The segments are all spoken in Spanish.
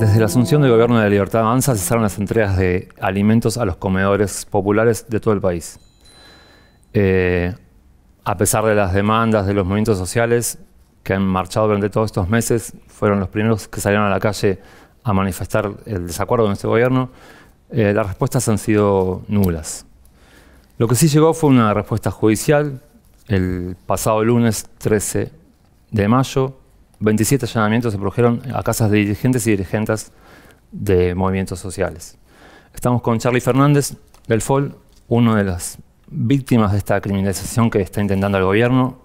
Desde la asunción del gobierno de la Libertad Avanza cesaron las entregas de alimentos a los comedores populares de todo el país. Eh, a pesar de las demandas de los movimientos sociales que han marchado durante todos estos meses, fueron los primeros que salieron a la calle a manifestar el desacuerdo con este gobierno, eh, las respuestas han sido nulas. Lo que sí llegó fue una respuesta judicial el pasado lunes 13 de mayo, 27 allanamientos se produjeron a casas de dirigentes y dirigentes de movimientos sociales. Estamos con Charlie Fernández del FOL, una de las víctimas de esta criminalización que está intentando el gobierno,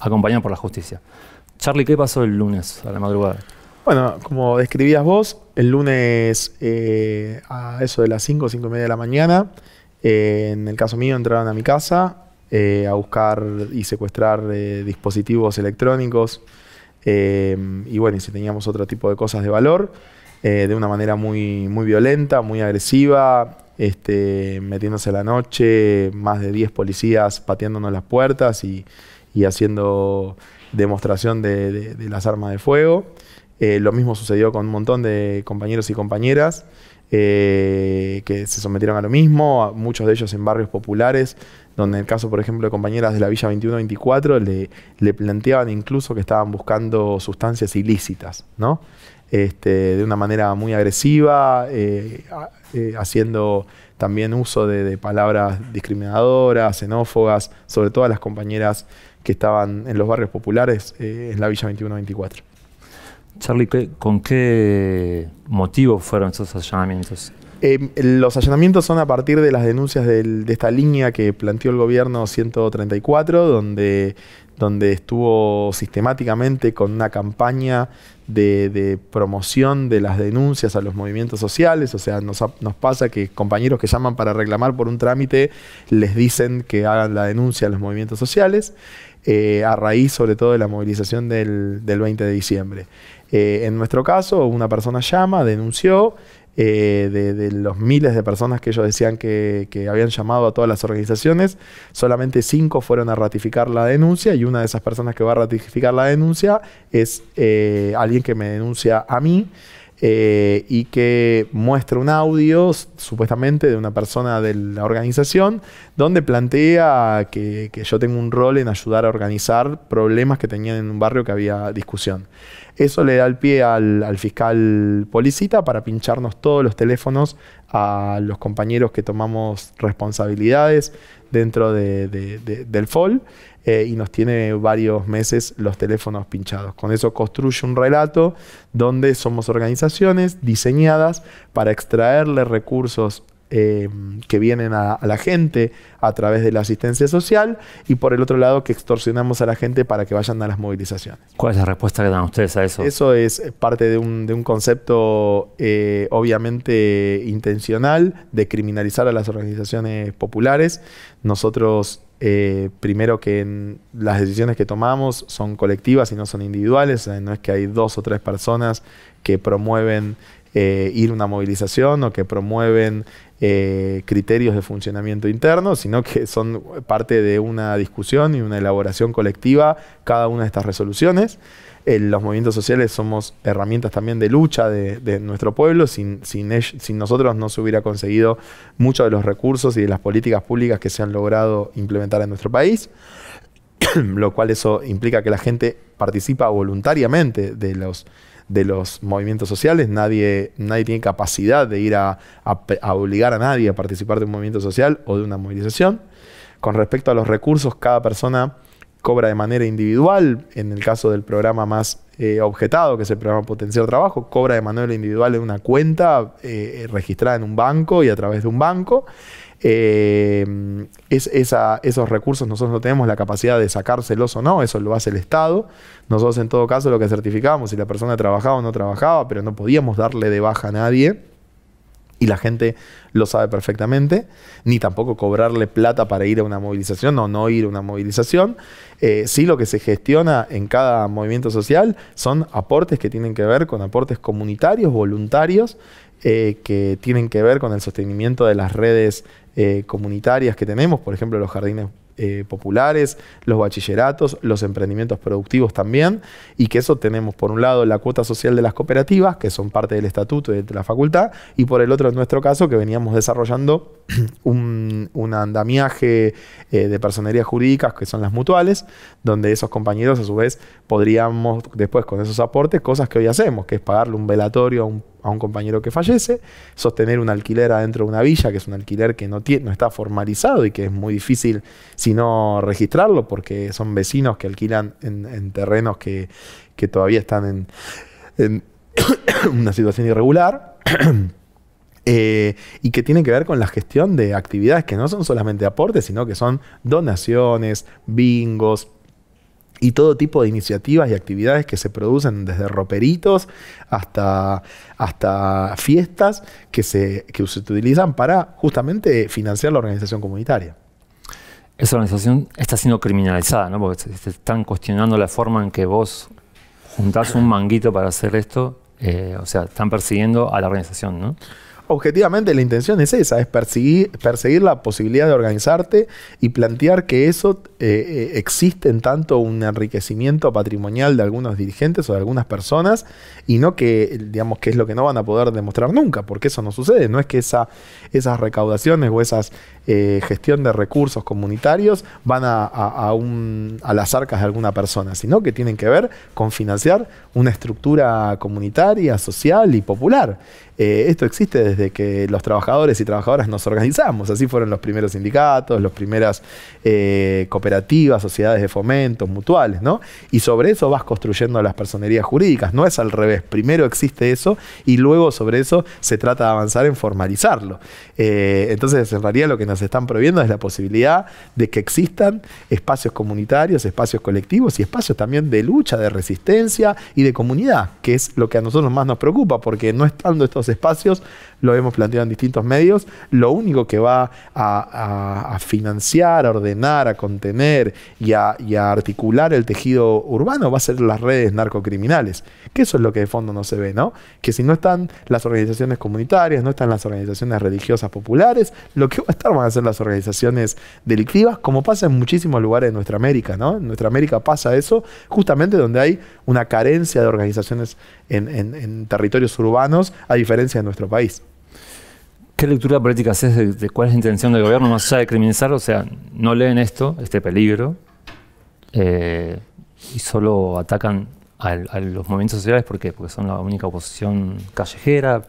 acompañado por la justicia. Charlie, ¿qué pasó el lunes a la madrugada? Bueno, como describías vos, el lunes eh, a eso de las 5, 5 y media de la mañana, eh, en el caso mío entraron a mi casa eh, a buscar y secuestrar dispositivos electrónicos, Em, y bueno, y si teníamos otro tipo de cosas de valor, eh, de una manera muy, muy violenta, muy agresiva, este, metiéndose a la noche, más de 10 policías pateándonos las puertas y, haciendo demostración de, las armas de fuego. Eh, lo mismo sucedió con un montón de compañeros y compañeras. Eh, que se sometieron a lo mismo, muchos de ellos en barrios populares, donde en el caso, por ejemplo, de compañeras de la Villa 21-24 le, planteaban incluso que estaban buscando sustancias ilícitas, ¿no? Este, de una manera muy agresiva, eh, eh, haciendo también uso de, palabras discriminadoras, xenófobas, sobre todo a las compañeras que estaban en los barrios populares en la Villa 21-24. Charlie, ¿con qué motivo fueron esos allanamientos? Em, los allanamientos son a partir de las denuncias de esta línea que planteó el gobierno 134, donde, donde estuvo sistemáticamente con una campaña de, promoción de las denuncias a los movimientos sociales. O sea, nos, pasa que compañeros que llaman para reclamar por un trámite les dicen que hagan la denuncia a los movimientos sociales. Eh, a raíz sobre todo de la movilización del, del 20 de diciembre. Eh, en nuestro caso, una persona llama, denunció, eh, de, los miles de personas que ellos decían que, habían llamado a todas las organizaciones, solamente cinco fueron a ratificar la denuncia y una de esas personas que va a ratificar la denuncia es eh, alguien que me denuncia a mí. Eh, y que muestra un audio supuestamente de una persona de la organización donde plantea que, yo tengo un rol en ayudar a organizar problemas que tenían en un barrio que había discusión. Eso le da el pie al, al fiscal Policita para pincharnos todos los teléfonos a los compañeros que tomamos responsabilidades dentro del FOL eh, y nos tiene varios meses los teléfonos pinchados. Con eso construye un relato donde somos organizaciones diseñadas para extraerle recursos Em, que vienen a, la gente a través de la asistencia social y por el otro lado que extorsionamos a la gente para que vayan a las movilizaciones. ¿Cuál es la respuesta que dan ustedes a eso? Eso es parte de un, concepto eh, obviamente intencional de criminalizar a las organizaciones populares. Nosotros eh, primero que las decisiones que tomamos son colectivas y no son individuales, no es que hay dos o tres personas que promueven eh, ir a una movilización o que promueven eh, criterios de funcionamiento interno, sino que son parte de una discusión y una elaboración colectiva cada una de estas resoluciones. Eh, los movimientos sociales somos herramientas también de lucha de, nuestro pueblo. Sin, sin, nosotros no se hubiera conseguido muchos de los recursos y de las políticas públicas que se han logrado implementar en nuestro país, lo cual eso implica que la gente participa voluntariamente de los de los movimientos sociales, nadie, nadie tiene capacidad de ir a, obligar a nadie a participar de un movimiento social o de una movilización. Con respecto a los recursos, cada persona cobra de manera individual, en el caso del programa más eh, objetado, que es el programa Potenciar Trabajo, cobra de manera individual en una cuenta eh, registrada en un banco y a través de un banco. Eh, es, esos recursos nosotros no tenemos la capacidad de sacárselos o no, eso lo hace el Estado. Nosotros en todo caso lo que certificamos si la persona trabajaba o no trabajaba, pero no podíamos darle de baja a nadie y la gente lo sabe perfectamente, ni tampoco cobrarle plata para ir a una movilización o no ir a una movilización. Eh, sí lo que se gestiona en cada movimiento social son aportes que tienen que ver con aportes comunitarios, voluntarios, eh, que tienen que ver con el sostenimiento de las redes eh, comunitarias que tenemos, por ejemplo, los jardines eh, populares, los bachilleratos, los emprendimientos productivos también, y que eso tenemos por un lado la cuota social de las cooperativas, que son parte del estatuto de la facultad, y por el otro en nuestro caso que veníamos desarrollando un, andamiaje de personerías jurídicas, que son las mutuales, donde esos compañeros a su vez podríamos después con esos aportes, cosas que hoy hacemos, que es pagarle un velatorio a un a un compañero que fallece, sostener un alquiler adentro de una villa, que es un alquiler que no, no está formalizado y que es muy difícil si no registrarlo, porque son vecinos que alquilan en, terrenos que, todavía están en, una situación irregular. Eh, y que tienen que ver con la gestión de actividades que no son solamente aportes, sino que son donaciones, bingos, y todo tipo de iniciativas y actividades que se producen desde roperitos hasta, hasta fiestas que se, utilizan para justamente financiar la organización comunitaria. Esa organización está siendo criminalizada, ¿no? Porque se, están cuestionando la forma en que vos juntás un manguito para hacer esto. Eh, o sea, están persiguiendo a la organización, ¿no? objetivamente la intención es esa, es perseguir, la posibilidad de organizarte y plantear que eso eh, eh, existe en tanto un enriquecimiento patrimonial de algunos dirigentes o de algunas personas y no que, digamos, que es lo que no van a poder demostrar nunca, porque eso no sucede, no es que esas recaudaciones o esas eh, gestión de recursos comunitarios van a las arcas de alguna persona, sino que tienen que ver con financiar una estructura comunitaria, social y popular. Eh, esto existe desde que los trabajadores y trabajadoras nos organizamos. Así fueron los primeros sindicatos, las primeras eh, cooperativas, sociedades de fomento, mutuales, ¿no? Y sobre eso vas construyendo las personerías jurídicas. No es al revés. Primero existe eso y luego sobre eso se trata de avanzar en formalizarlo. Eh, entonces, en realidad lo que nos están prohibiendo es la posibilidad de que existan espacios comunitarios, espacios colectivos y espacios también de lucha, de resistencia y de comunidad, que es lo que a nosotros más nos preocupa, porque no estando estos espacios, lo hemos planteado en distintos medios. Lo único que va a, financiar, a ordenar, a contener y a, articular el tejido urbano va a ser las redes narcocriminales, que eso es lo que de fondo no se ve, ¿no? Que si no están las organizaciones comunitarias, no están las organizaciones religiosas populares, lo que va a estar van a ser las organizaciones delictivas, como pasa en muchísimos lugares de nuestra América, ¿no? En nuestra América pasa eso, justamente donde hay una carencia de organizaciones en, territorios urbanos, a diferencia de nuestro país. ¿Qué lectura política haces de, cuál es la intención del gobierno más allá de criminalizar? O sea, no leen esto, este peligro, eh, y solo atacan a, los movimientos sociales porque, porque son la única oposición callejera,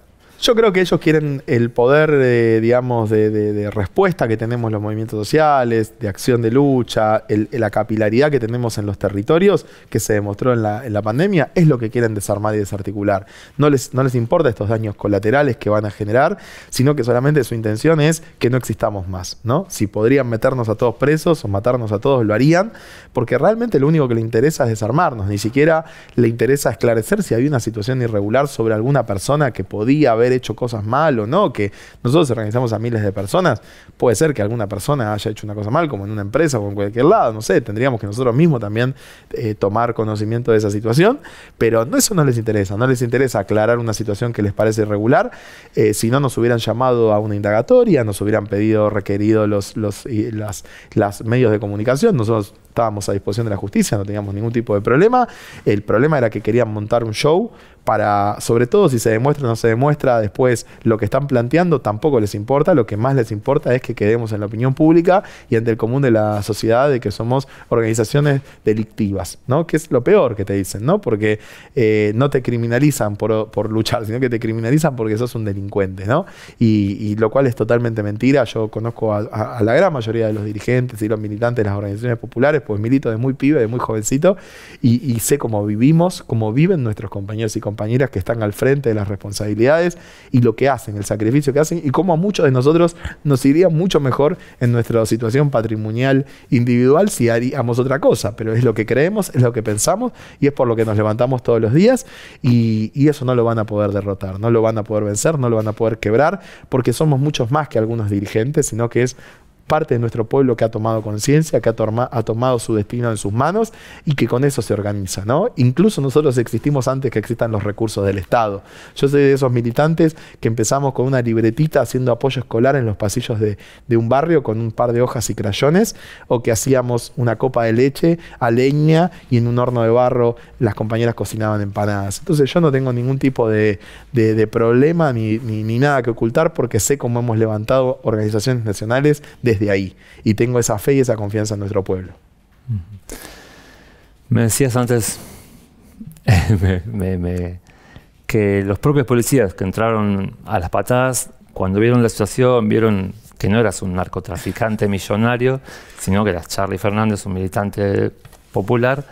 yo creo que ellos quieren el poder, de, digamos, de, respuesta que tenemos los movimientos sociales, de acción de lucha, la capilaridad que tenemos en los territorios, que se demostró en la, pandemia, es lo que quieren desarmar y desarticular. No les, no les importa estos daños colaterales que van a generar, sino que solamente su intención es que no existamos más, ¿no? Si podrían meternos a todos presos o matarnos a todos, lo harían, porque realmente lo único que le interesa es desarmarnos, ni siquiera le interesa esclarecer si había una situación irregular sobre alguna persona que podía haber hecho cosas mal o no, que nosotros organizamos a miles de personas, puede ser que alguna persona haya hecho una cosa mal, como en una empresa o en cualquier lado, no sé, tendríamos que nosotros mismos también eh, tomar conocimiento de esa situación, pero eso no les interesa, no les interesa aclarar una situación que les parece irregular, eh, si no nos hubieran llamado a una indagatoria, nos hubieran pedido, requerido los, los, las medios de comunicación, nosotros estábamos a disposición de la justicia, no teníamos ningún tipo de problema. El problema era que querían montar un show para, sobre todo si se demuestra o no se demuestra después lo que están planteando, tampoco les importa. Lo que más les importa es que quedemos en la opinión pública y ante el común de la sociedad de que somos organizaciones delictivas, ¿no? Que es lo peor que te dicen, ¿no? Porque eh, no te criminalizan por, luchar, sino que te criminalizan porque sos un delincuente, ¿no? Y, lo cual es totalmente mentira. Yo conozco a la gran mayoría de los dirigentes y los militantes de las organizaciones populares pues milito de muy pibe, de muy jovencito, y, sé cómo vivimos, cómo viven nuestros compañeros y compañeras que están al frente de las responsabilidades y lo que hacen, el sacrificio que hacen, y cómo a muchos de nosotros nos iría mucho mejor en nuestra situación patrimonial individual si haríamos otra cosa, pero es lo que creemos, es lo que pensamos y es por lo que nos levantamos todos los días y, y eso no lo van a poder derrotar, no lo van a poder vencer, no lo van a poder quebrar, porque somos muchos más que algunos dirigentes, sino que es parte de nuestro pueblo que ha tomado conciencia, que ha, tomado su destino en sus manos y que con eso se organiza, ¿no? Incluso nosotros existimos antes que existan los recursos del Estado. Yo soy de esos militantes que empezamos con una libretita haciendo apoyo escolar en los pasillos de, un barrio con un par de hojas y crayones, o que hacíamos una copa de leche a leña y en un horno de barro las compañeras cocinaban empanadas. Entonces yo no tengo ningún tipo de, problema ni nada que ocultar porque sé cómo hemos levantado organizaciones nacionales de desde ahí. Y tengo esa fe y esa confianza en nuestro pueblo. Me decías antes que los propios policías que entraron a las patadas, cuando vieron la situación, vieron que no eras un narcotraficante millonario, sino que eras Charlie Fernández, un militante popular,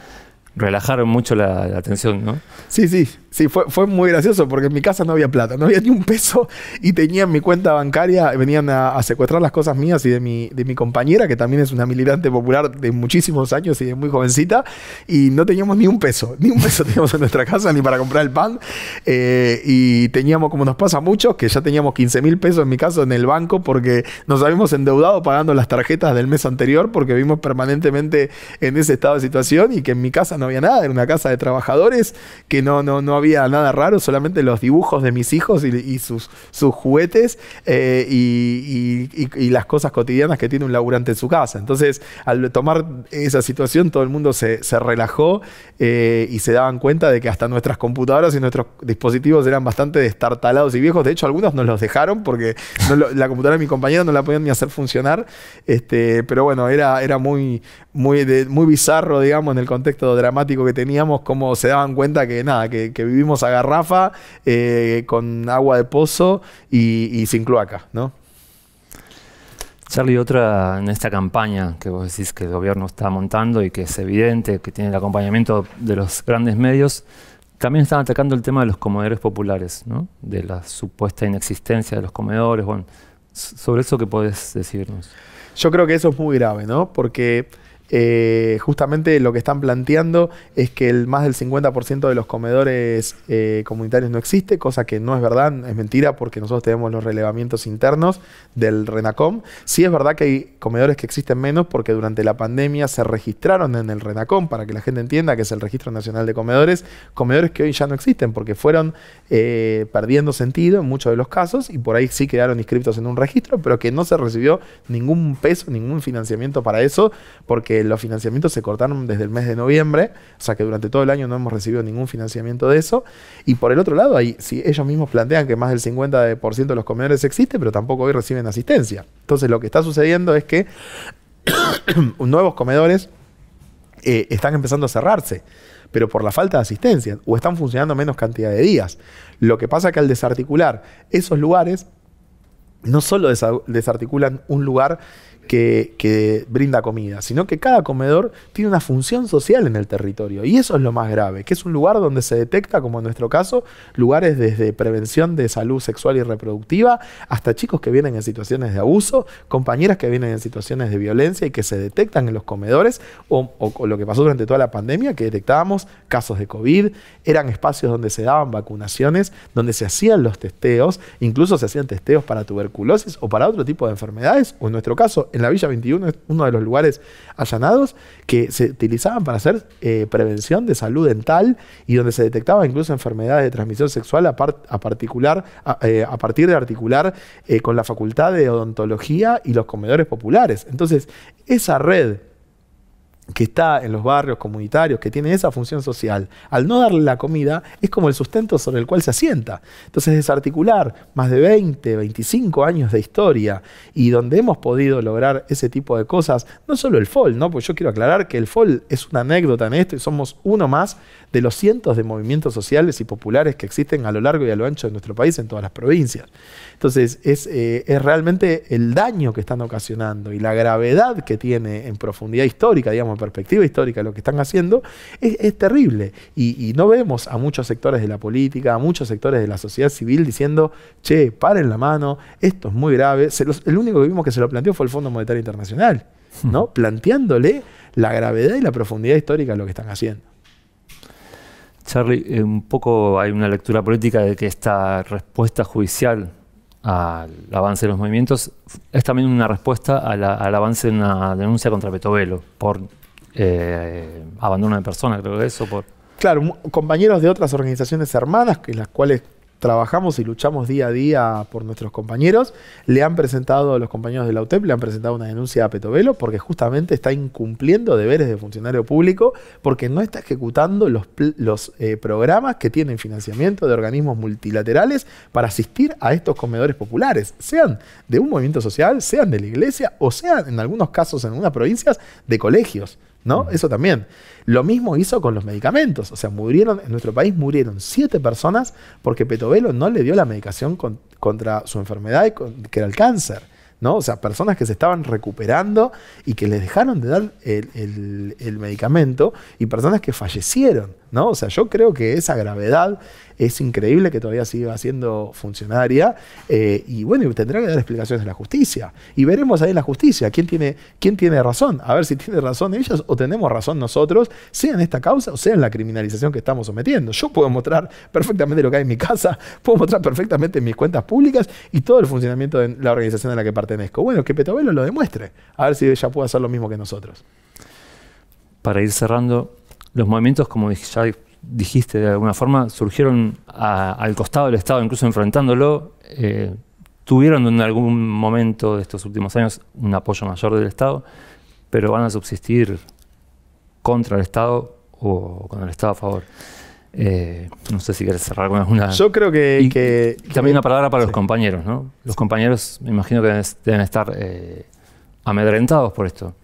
relajaron mucho la, atención ¿no? Sí, sí. Sí, fue, fue muy gracioso porque en mi casa no había plata, no había ni un peso y tenía mi cuenta bancaria, venían a, secuestrar las cosas mías y de mi, de mi compañera, que también es una militante popular de muchísimos años y es muy jovencita, y no teníamos ni un peso, ni un peso teníamos en nuestra casa ni para comprar el pan. Eh, y teníamos, como nos pasa a muchos, que ya teníamos 15 mil pesos en mi caso en el banco porque nos habíamos endeudado pagando las tarjetas del mes anterior porque vivimos permanentemente en ese estado de situación y que en mi casa no había nada, era una casa de trabajadores que no, no, no había nada raro, solamente los dibujos de mis hijos y, sus, sus juguetes eh, y, las cosas cotidianas que tiene un laburante en su casa. Entonces, al tomar esa situación, todo el mundo se, relajó eh, y se daban cuenta de que hasta nuestras computadoras y nuestros dispositivos eran bastante destartalados y viejos. De hecho, algunos nos los dejaron porque la computadora de mi compañero no la podían ni hacer funcionar. Este, pero bueno, era, era muy, muy, muy bizarro, digamos, en el contexto dramático que teníamos, como se daban cuenta que nada, que, vivimos a garrafa, eh, con agua de pozo y, sin cloaca, ¿no? Charlie, otra en esta campaña que vos decís que el gobierno está montando y que es evidente, que tiene el acompañamiento de los grandes medios, también están atacando el tema de los comedores populares, ¿no? de la supuesta inexistencia de los comedores. Bueno, sobre eso, ¿qué podés decirnos? Yo creo que eso es muy grave, ¿no? Porque eh, justamente lo que están planteando es que el, más del 50% de los comedores eh, comunitarios no existe, cosa que no es verdad, es mentira, porque nosotros tenemos los relevamientos internos del RENACOM. Sí es verdad que hay comedores que existen menos porque durante la pandemia se registraron en el RENACOM, para que la gente entienda que es el Registro Nacional de Comedores, comedores que hoy ya no existen porque fueron eh, perdiendo sentido en muchos de los casos y por ahí sí quedaron inscritos en un registro, pero que no se recibió ningún peso, ningún financiamiento para eso, porque los financiamientos se cortaron desde el mes de noviembre, o sea que durante todo el año no hemos recibido ningún financiamiento de eso. Y por el otro lado, ahí, ellos mismos plantean que más del 50% de los comedores existe, pero tampoco hoy reciben asistencia. Entonces lo que está sucediendo es que nuevos comedores eh, están empezando a cerrarse pero por la falta de asistencia o están funcionando menos cantidad de días. Lo que pasa es que al desarticular esos lugares, no solo desarticulan un lugar que, brinda comida, sino que cada comedor tiene una función social en el territorio. Y eso es lo más grave, que es un lugar donde se detecta, como en nuestro caso, lugares desde prevención de salud sexual y reproductiva, hasta chicos que vienen en situaciones de abuso, compañeras que vienen en situaciones de violencia y que se detectan en los comedores, o, lo que pasó durante toda la pandemia, que detectábamos casos de COVID, eran espacios donde se daban vacunaciones, donde se hacían los testeos, incluso se hacían testeos para tuberculosis o para otro tipo de enfermedades, o en nuestro caso, la Villa 21 es uno de los lugares allanados que se utilizaban para hacer eh, prevención de salud dental y donde se detectaba incluso enfermedades de transmisión sexual a, eh, partir de articular eh, con la Facultad de Odontología y los comedores populares. Entonces, esa red que está en los barrios comunitarios, que tiene esa función social, al no darle la comida, es como el sustento sobre el cual se asienta. Entonces, desarticular más de 20, 25 años de historia y donde hemos podido lograr ese tipo de cosas, no solo el FOL, ¿no? Pues yo quiero aclarar que el FOL es una anécdota en esto y somos uno más de los cientos de movimientos sociales y populares que existen a lo largo y a lo ancho de nuestro país en todas las provincias. Entonces, es, eh, es realmente el daño que están ocasionando y la gravedad que tiene en profundidad histórica, digamos, perspectiva histórica lo que están haciendo, es, terrible. Y, no vemos a muchos sectores de la política, a muchos sectores de la sociedad civil diciendo, che, paren la mano, esto es muy grave. el único que vimos que se lo planteó fue el Fondo Monetario Internacional, hmm. ¿no? Planteándole la gravedad y la profundidad histórica de lo que están haciendo. Charlie, eh, un poco hay una lectura política de que esta respuesta judicial al avance de los movimientos es también una respuesta al avance de una denuncia contra Petovelo por eh, abandono de personas, creo que eso por... Claro, compañeros de otras organizaciones hermanas, en las cuales trabajamos y luchamos día a día por nuestros compañeros, le han presentado, a los compañeros de la UTEP le han presentado una denuncia a Petovelo porque justamente está incumpliendo deberes de funcionario público porque no está ejecutando los, eh, programas que tienen financiamiento de organismos multilaterales para asistir a estos comedores populares, sean de un movimiento social, sean de la iglesia o sean en algunos casos en algunas provincias de colegios. ¿no? Mm. Eso también. Lo mismo hizo con los medicamentos. O sea, murieron, en nuestro país murieron siete personas porque Petovelo no le dio la medicación contra su enfermedad, que era el cáncer. ¿no? O sea, personas que se estaban recuperando y que les dejaron de dar el, medicamento y personas que fallecieron, ¿no? O sea, yo creo que esa gravedad es increíble que todavía siga siendo funcionaria eh, y bueno, tendrá que dar explicaciones a la justicia. Y veremos ahí la justicia quién tiene, quién tiene razón, a ver si tiene razón ellas o tenemos razón nosotros, sea en esta causa o sea en la criminalización que estamos sometiendo. Yo puedo mostrar perfectamente lo que hay en mi casa, puedo mostrar perfectamente mis cuentas públicas y todo el funcionamiento de la organización a la que pertenezco. Bueno, que Petovelo lo demuestre, a ver si ella puede hacer lo mismo que nosotros. Para ir cerrando, los movimientos, como ya dijiste de alguna forma, surgieron al costado del Estado, incluso enfrentándolo. Eh, tuvieron en algún momento de estos últimos años un apoyo mayor del Estado, pero van a subsistir contra el Estado o con el Estado a favor. Eh, no sé si quieres cerrar con alguna. Yo creo que. también una palabra para los compañeros, ¿no? Los compañeros, me imagino que deben, estar eh, amedrentados por esto.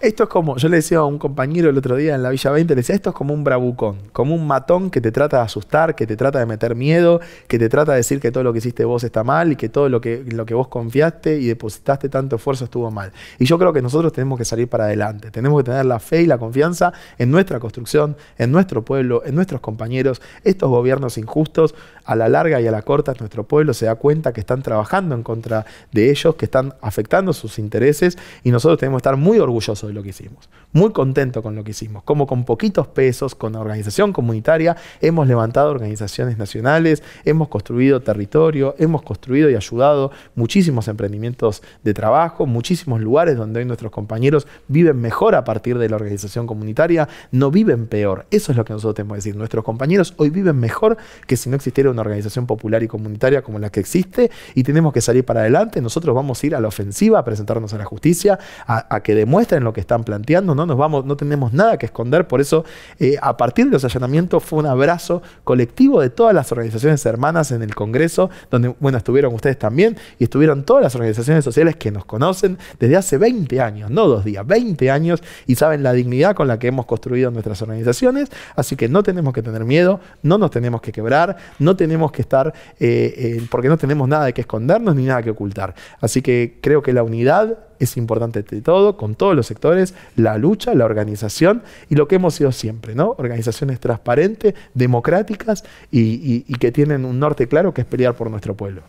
Esto es como, yo le decía a un compañero el otro día en la Villa 20, le decía, esto es como un bravucón, como un matón que te trata de asustar, que te trata de meter miedo, que te trata de decir que todo lo que hiciste vos está mal y que todo lo que, lo que vos confiaste y depositaste tanto esfuerzo estuvo mal. Y yo creo que nosotros tenemos que salir para adelante, tenemos que tener la fe y la confianza en nuestra construcción, en nuestro pueblo, en nuestros compañeros, estos gobiernos injustos, a la larga y a la corta nuestro pueblo se da cuenta que están trabajando en contra de ellos, que están afectando sus intereses y nosotros tenemos que estar muy orgullosos orgulloso de lo que hicimos, muy contento con lo que hicimos, como con poquitos pesos, con la organización comunitaria, hemos levantado organizaciones nacionales, hemos construido territorio, hemos construido y ayudado muchísimos emprendimientos de trabajo, muchísimos lugares donde hoy nuestros compañeros viven mejor a partir de la organización comunitaria, no viven peor. Eso es lo que nosotros tenemos que decir. Nuestros compañeros hoy viven mejor que si no existiera una organización popular y comunitaria como la que existe y tenemos que salir para adelante. Nosotros vamos a ir a la ofensiva, a presentarnos a la justicia, a, a que demuestre en lo que están planteando, no nos vamos, no tenemos nada que esconder, por eso eh, a partir de los allanamientos fue un abrazo colectivo de todas las organizaciones hermanas en el Congreso, donde bueno, estuvieron ustedes también y estuvieron todas las organizaciones sociales que nos conocen desde hace 20 años, no dos días, 20 años y saben la dignidad con la que hemos construido nuestras organizaciones, así que no tenemos que tener miedo, no nos tenemos que quebrar, no tenemos que estar, eh, eh, porque no tenemos nada de que escondernos ni nada que ocultar. Así que creo que la unidad es importante de todo, con todo los sectores, la lucha, la organización y lo que hemos sido siempre, ¿no? Organizaciones transparentes, democráticas y, y que tienen un norte claro que es pelear por nuestro pueblo.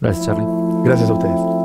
Gracias, Charlie. Gracias a ustedes.